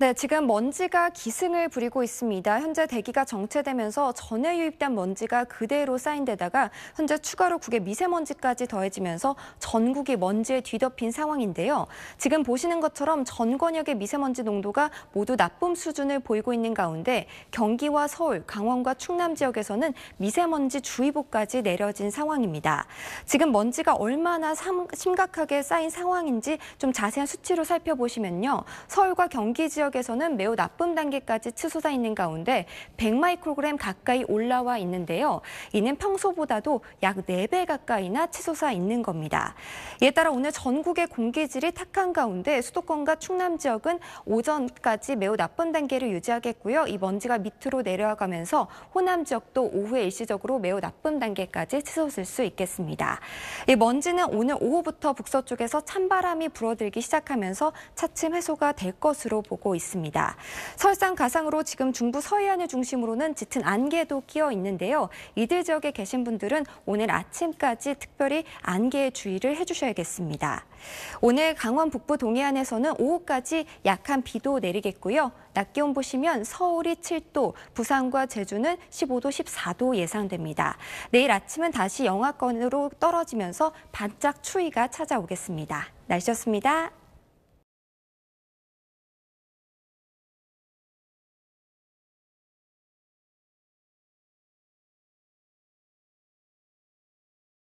네, 지금 먼지가 기승을 부리고 있습니다. 현재 대기가 정체되면서 전에 유입된 먼지가 그대로 쌓인 데다가 현재 추가로 국외 미세먼지까지 더해지면서 전국이 먼지에 뒤덮인 상황인데요. 지금 보시는 것처럼 전 권역의 미세먼지 농도가 모두 나쁨 수준을 보이고 있는 가운데 경기와 서울, 강원과 충남 지역에서는 미세먼지 주의보까지 내려진 상황입니다. 지금 먼지가 얼마나 심각하게 쌓인 상황인지 좀 자세한 수치로 살펴보시면요. 서울과 경기 지역 지역에서는 매우 나쁨 단계까지 치솟아 있는 가운데 100마이크로그램 가까이 올라와 있는데요. 이는 평소보다도 약 4배 가까이나 치솟아 있는 겁니다. 이에 따라 오늘 전국의 공기질이 탁한 가운데 수도권과 충남 지역은 오전까지 매우 나쁨 단계를 유지하겠고요. 이 먼지가 밑으로 내려가면서 호남 지역도 오후에 일시적으로 매우 나쁨 단계까지 치솟을 수 있겠습니다. 이 먼지는 오늘 오후부터 북서쪽에서 찬바람이 불어들기 시작하면서 차츰 해소가 될 것으로 보고 있습니다. 있습니다. 설상 가상으로 지금 중부 서해안을 중심으로는 짙은 안개도 끼어 있는데요. 이들 지역에 계신 분들은 오늘 아침까지 특별히 안개에 주의를 해주셔야겠습니다. 오늘 강원 북부 동해안에서는 오후까지 약한 비도 내리겠고요. 낮 기온 보시면 서울이 7도, 부산과 제주는 15도, 14도 예상됩니다. 내일 아침은 다시 영하권으로 떨어지면서 반짝 추위가 찾아오겠습니다. 날씨였습니다.